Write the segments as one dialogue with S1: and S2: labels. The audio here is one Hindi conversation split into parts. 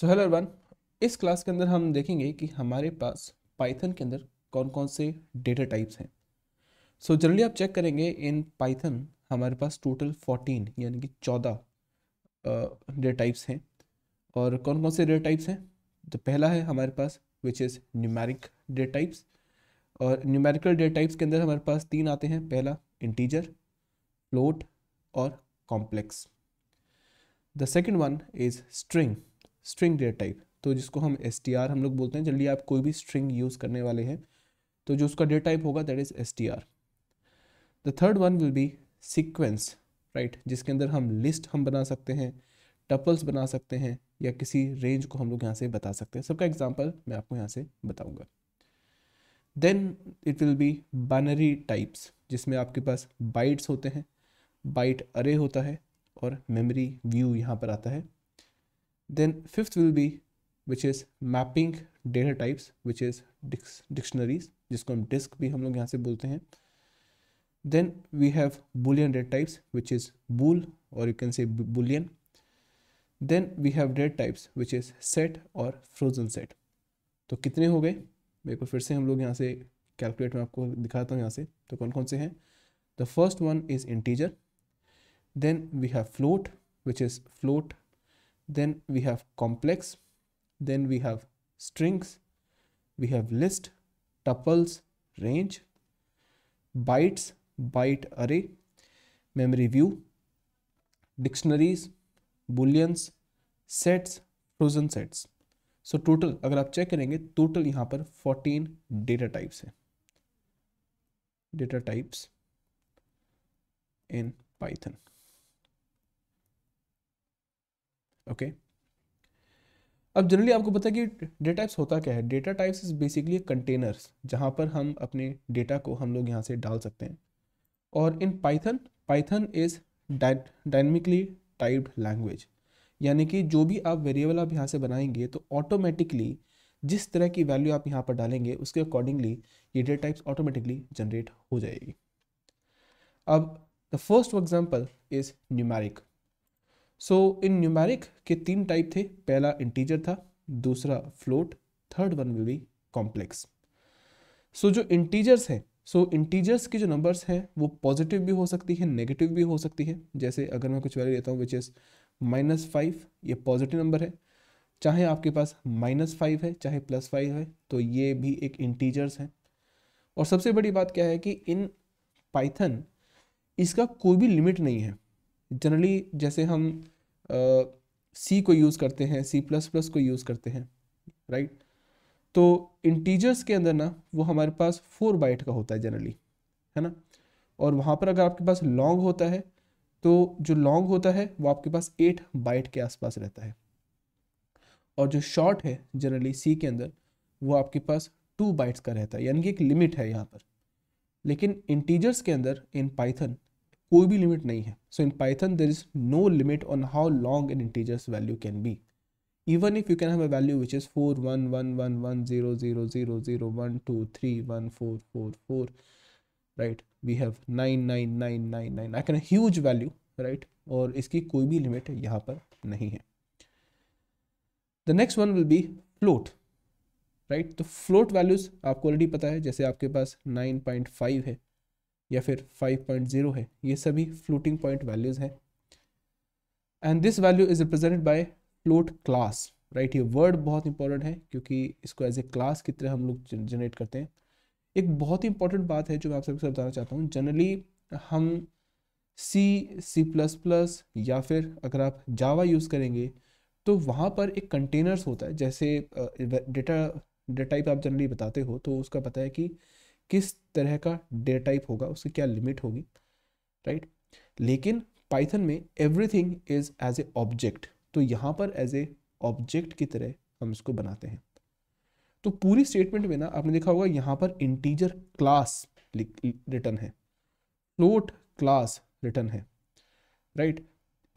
S1: सो हेलो वन इस क्लास के अंदर हम देखेंगे कि हमारे पास पाइथन के अंदर कौन कौन से डेटा टाइप्स हैं सो जनरली आप चेक करेंगे इन पाइथन हमारे पास टोटल फोर्टीन यानी कि चौदह डेटा टाइप्स हैं और कौन कौन से डेटा टाइप्स हैं तो पहला है हमारे पास which is numeric data types और न्यूमेरिकल डेटा टाइप्स के अंदर हमारे पास तीन आते हैं पहला इंटीजर फ्लोट और complex the second one is string string data type तो जिसको हम एस टी आर हम लोग बोलते हैं जल्दी आप कोई भी स्ट्रिंग यूज़ करने वाले हैं तो जो उसका डेटा टाइप होगा that is S T R the third one will be sequence right जिसके अंदर हम लिस्ट हम बना सकते हैं टपल्स बना सकते हैं या किसी रेंज को हम लोग यहाँ से बता सकते हैं सबका एग्जाम्पल मैं आपको यहाँ से बताऊँगा then it will be binary types जिसमें आपके पास बाइट्स होते हैं बाइट अरे होता है और मेमोरी व्यू यहाँ पर आता है Then fifth will be which is mapping data types which is dictionaries जिसको हम डिस्क भी हम लोग यहाँ से बोलते हैं then we have boolean data types which is bool or you can say boolean then we have data types which is set और frozen set तो कितने हो गए मेरे को फिर से हम लोग यहाँ से कैलकुलेट में आपको दिखाता हूँ यहाँ से तो कौन कौन से हैं the first one is integer then we have float which is float then we have complex then we have strings we have list tuples range bytes byte array memory view dictionaries booleans sets frozen sets so total अगर आप चेक करेंगे टोटल यहाँ पर 14 डेटा टाइप्स हैं data types in Python okay अब जनरली आपको पता है कि डेटा टाइप्स होता क्या है data types is basically containers जहाँ पर हम अपने डेटा को हम लोग यहाँ से डाल सकते हैं और in Python Python is dynamically typed language यानी कि जो भी आप वेरिएबल आप यहाँ से बनाएंगे तो ऑटोमेटिकली जिस तरह की वैल्यू आप यहाँ पर डालेंगे उसके अकॉर्डिंगली ये डेटा टाइप्स ऑटोमेटिकली जनरेट हो जाएगी अब the first example is numeric so so, इन न्यूमेरिक के तीन टाइप थे पहला इंटीजर था दूसरा float third one will be complex so जो इंटीजर्स हैं सो so, इंटीजर्स की जो नंबर्स हैं वो पॉजिटिव भी हो सकती है नेगेटिव भी हो सकती है जैसे अगर मैं कुछ वैल्यू लेता हूँ विच इज़ माइनस फाइव ये पॉजिटिव नंबर है चाहे आपके पास माइनस फाइव है चाहे प्लस फाइव है तो ये भी एक इंटीजर्स हैं और सबसे बड़ी बात क्या है कि इन पाइथन इसका कोई भी लिमिट नहीं है जनरली जैसे हम सी को यूज़ करते हैं सी प्लस प्लस को यूज़ करते हैं राइट तो इंटीजर्स के अंदर ना वो हमारे पास फोर बाइट का होता है जनरली है ना और वहाँ पर अगर आपके पास लॉन्ग होता है तो जो लॉन्ग होता है वो आपके पास एट बाइट के आसपास रहता है और जो शॉर्ट है जनरली सी के अंदर वो आपके पास टू बाइट्स का रहता है यानी कि एक लिमिट है यहाँ पर लेकिन इंटीजर्स के अंदर इन पाइथन कोई भी लिमिट नहीं है so in Python there is no limit on how long an integers value can be even if you can have a value which is four one one one one zero zero zero zero one two three one four four four right we have nine nine nine nine nine I can huge value right और इसकी कोई भी लिमिट यहाँ पर नहीं है the next one will B float right तो फ्लोट वैल्यूज आपको ऑलरेडी पता है जैसे आपके पास नाइन पॉइंट फाइव है या फिर 5.0 है ये सभी फ्लोटिंग पॉइंट वैल्यूज हैं and this value is represented by float class right ये वर्ड बहुत इंपॉर्टेंट है क्योंकि इसको एज ए क्लास की तरह हम लोग जनरेट करते हैं एक बहुत ही इंपॉर्टेंट बात है जो मैं आप सबसे बताना चाहता हूँ जनरली हम सी सी प्लस प्लस या फिर अगर आप जावा यूज़ करेंगे तो वहाँ पर एक कंटेनर्स होता है जैसे डेटा डेटा टाइप आप जनरली बताते हो तो उसका पता है कि किस तरह का डेटा टाइप होगा उसकी क्या लिमिट होगी राइट लेकिन पाइथन में everything is as a object तो यहाँ पर एज ए ऑब्जेक्ट की तरह हम इसको बनाते हैं तो पूरी स्टेटमेंट में ना आपने देखा होगा यहाँ पर इंटीजर क्लास रिटर्न है फ्लोट क्लास रिटर्न है राइट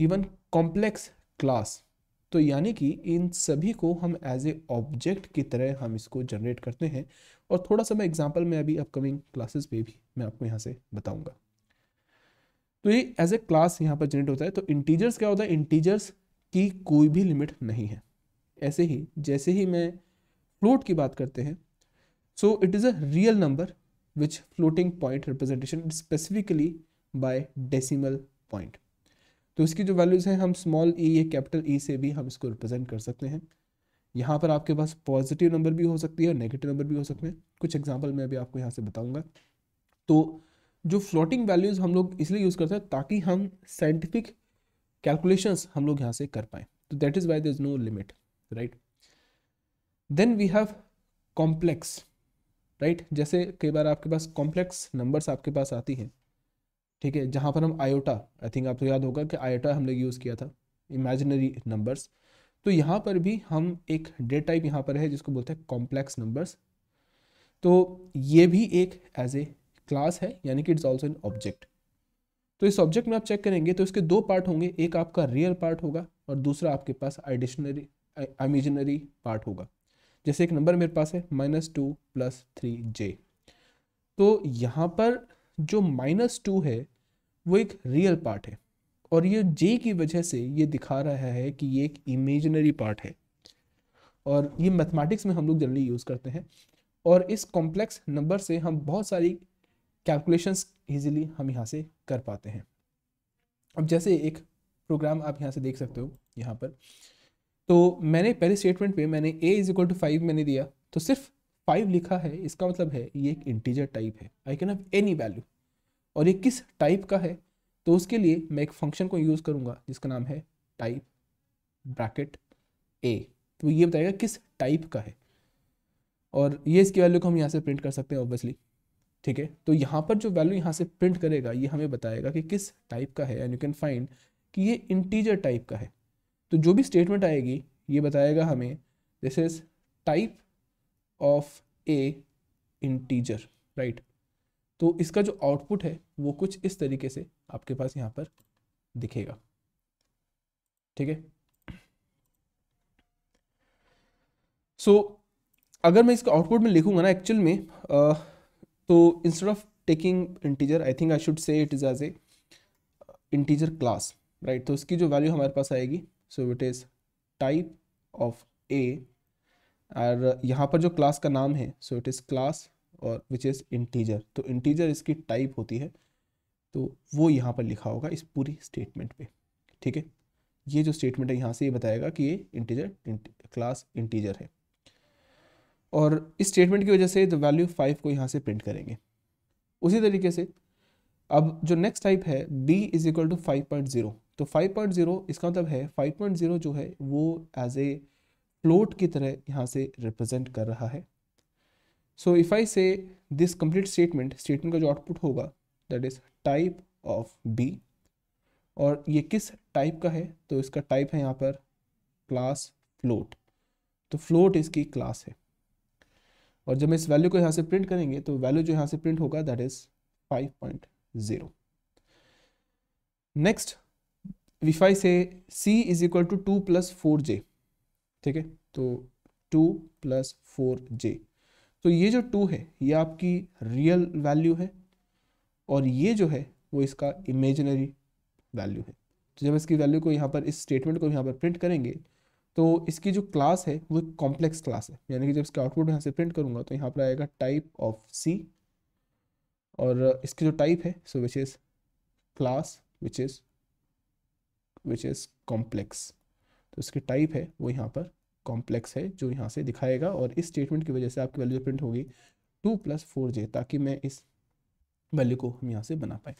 S1: इवन कॉम्प्लेक्स क्लास तो यानी कि इन सभी को हम एज ए ऑब्जेक्ट की तरह हम इसको जनरेट करते हैं और थोड़ा सा मैं एग्जाम्पल में अभी अपकमिंग क्लासेस पे भी मैं आपको यहाँ से बताऊँगा तो ये एज ए क्लास यहाँ पर जनरेट होता है तो इंटीजर्स क्या होता है इंटीजर्स की कोई भी लिमिट नहीं है ऐसे ही जैसे ही मैं फ्लोट की बात करते हैं so it is a real number which floating point representation specifically by decimal point तो इसकी जो वैल्यूज़ हैं हम स्मॉल ई e या कैपिटल ई e से भी हम इसको रिप्रेजेंट कर सकते हैं यहाँ पर आपके पास पॉजिटिव नंबर भी हो सकती है और नेगेटिव नंबर भी हो सकते हैं कुछ एग्जाम्पल मैं अभी आपको यहाँ से बताऊँगा तो जो फ्लोटिंग वैल्यूज़ हम लोग इसलिए यूज़ करते हैं ताकि हम साइंटिफिक कैलकुलेशंस हम लोग यहाँ से कर पाएँ तो that is why the is no limit right then we have complex right जैसे कई बार आपके पास कॉम्प्लेक्स नंबर्स आपके पास आती हैं ठीक है जहाँ पर हम आयोटा आई थिंक आपको याद होगा कि आयोटा हमने यूज़ किया था इमेजिनरी नंबर्स तो यहाँ पर भी हम एक डेट टाइप यहाँ पर है जिसको बोलते हैं कॉम्प्लेक्स नंबर्स तो ये भी एक एज ए क्लास है यानी कि इट्स ऑल्सो एन ऑब्जेक्ट तो इस ऑब्जेक्ट में आप चेक करेंगे तो इसके दो पार्ट होंगे एक आपका रियल पार्ट होगा और दूसरा आपके पास एडिशनरी इमेजिनरी पार्ट होगा जैसे एक नंबर मेरे पास है minus two plus three J तो यहाँ पर जो माइनस टू है वो एक रियल पार्ट है और ये जे की वजह से ये दिखा रहा है कि ये एक इमेजनरी पार्ट है और ये मैथमेटिक्स में हम लोग जनरली यूज़ करते हैं और इस कॉम्प्लेक्स नंबर से हम बहुत सारी कैलकुलेशंस इजीली हम यहाँ से कर पाते हैं अब जैसे एक प्रोग्राम आप यहाँ से देख सकते हो यहाँ पर तो मैंने पहले स्टेटमेंट पे मैंने a is equal to five मैंने दिया तो सिर्फ फाइव लिखा है इसका मतलब है ये एक इंटीजर टाइप है I can have any value और ये किस टाइप का है तो उसके लिए मैं एक फंक्शन को यूज़ करूँगा जिसका नाम है टाइप ब्रैकेट ए तो ये बताएगा किस टाइप का है और ये इसकी वैल्यू को हम यहाँ से प्रिंट कर सकते हैं ऑब्वियसली ठीक है तो यहाँ पर जो वैल्यू यहाँ से प्रिंट करेगा ये हमें बताएगा कि किस टाइप का है एंड यू कैन फाइंड कि ये इंटीजर टाइप का है तो जो भी स्टेटमेंट आएगी ये बताएगा हमें this is type of a integer right तो इसका जो आउटपुट है वो कुछ इस तरीके से आपके पास यहाँ पर दिखेगा ठीक है सो अगर मैं इसका आउटपुट में लिखूंगा ना एक्चुअल में तो instead of taking integer I think I should say it is as a integer class right तो इसकी जो वैल्यू हमारे पास आएगी so it is type of a और यहाँ पर जो क्लास का नाम है सो इट इज़ क्लास और विच इज़ इंटीजर तो इंटीजर इसकी टाइप होती है तो वो यहाँ पर लिखा होगा इस पूरी स्टेटमेंट पे ठीक है ये जो स्टेटमेंट है यहाँ से ये बताएगा कि ये इंटीजर क्लास इंटीजर है और इस स्टेटमेंट की वजह से द वैल्यू फाइव को यहाँ से प्रिंट करेंगे उसी तरीके से अब जो नेक्स्ट टाइप है B is equal to five point zero तो फाइव पॉइंट ज़ीरो इसका मतलब है फाइव पॉइंट ज़ीरो जो है वो एज ए फ्लोट की तरह यहाँ से रिप्रेजेंट कर रहा है सो इफ आई से दिस कंप्लीट स्टेटमेंट स्टेटमेंट का जो आउटपुट होगा that is type of B और ये किस टाइप का है तो इसका टाइप है यहाँ पर क्लास फ्लोट तो फ्लोट इसकी क्लास है और जब इस वैल्यू को यहाँ से प्रिंट करेंगे तो वैल्यू जो यहाँ से प्रिंट होगा दैट इज 5.0 नेक्स्ट विफाई से c is equal to two plus four J ठीक है तो टू प्लस फोर जे तो ये जो टू है ये आपकी रियल वैल्यू है और ये जो है वो इसका इमेजनरी वैल्यू है तो जब इसकी वैल्यू को यहाँ पर इस स्टेटमेंट को यहाँ पर प्रिंट करेंगे तो इसकी जो क्लास है वो एक कॉम्प्लेक्स क्लास है यानी कि जब इसका आउटपुट यहाँ से प्रिंट करूँगा तो यहाँ पर आएगा टाइप ऑफ सी और इसकी जो टाइप है so which is class which is which is complex तो इसकी टाइप है वो यहाँ पर कॉम्प्लेक्स है जो यहाँ से दिखाएगा और इस स्टेटमेंट की वजह से आपकी वैल्यू प्रिंट होगी टू प्लस फोर जे ताकि मैं इस वैल्यू को हम यहाँ से बना पाए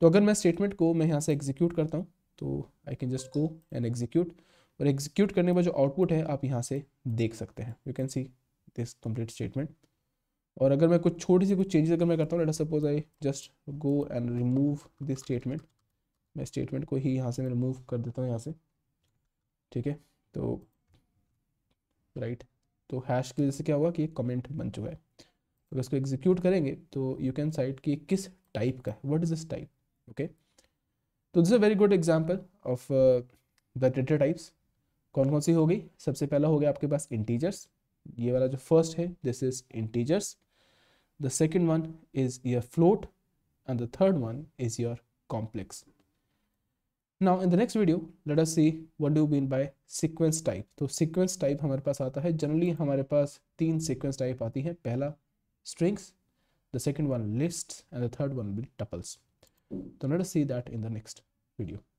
S1: तो अगर मैं स्टेटमेंट को मैं यहाँ से एग्जीक्यूट करता हूँ तो I can just go and execute और एग्जीक्यूट करने पर जो आउटपुट है आप यहाँ से देख सकते हैं you can see this complete statement और अगर मैं कुछ छोटी सी कुछ चेंजेस अगर मैं करता हूँ let suppose I just go and remove this statement मैं स्टेटमेंट को ही यहाँ से मैं रिमूव कर देता हूँ यहाँ से ठीक है तो राइट तो हैश की वजह से क्या हुआ कि कमेंट बन चुका है अगर इसको एग्जीक्यूट करेंगे तो यू कैन साइड कि किस टाइप का है what is this type okay तो this a very good example of the data types कौन कौन सी हो गई सबसे पहला हो गया आपके पास इंटीजर्स ये वाला जो फर्स्ट है this is integers the second one is your float and the third one is your complex now in the next video let us see what do mean by sequence type तो सीक्वेंस टाइप हमारे पास आता है जनरली हमारे पास तीन सीक्वेंस टाइप आती है पहला strings the second one list and the third one will tuples तो let us see that in the next video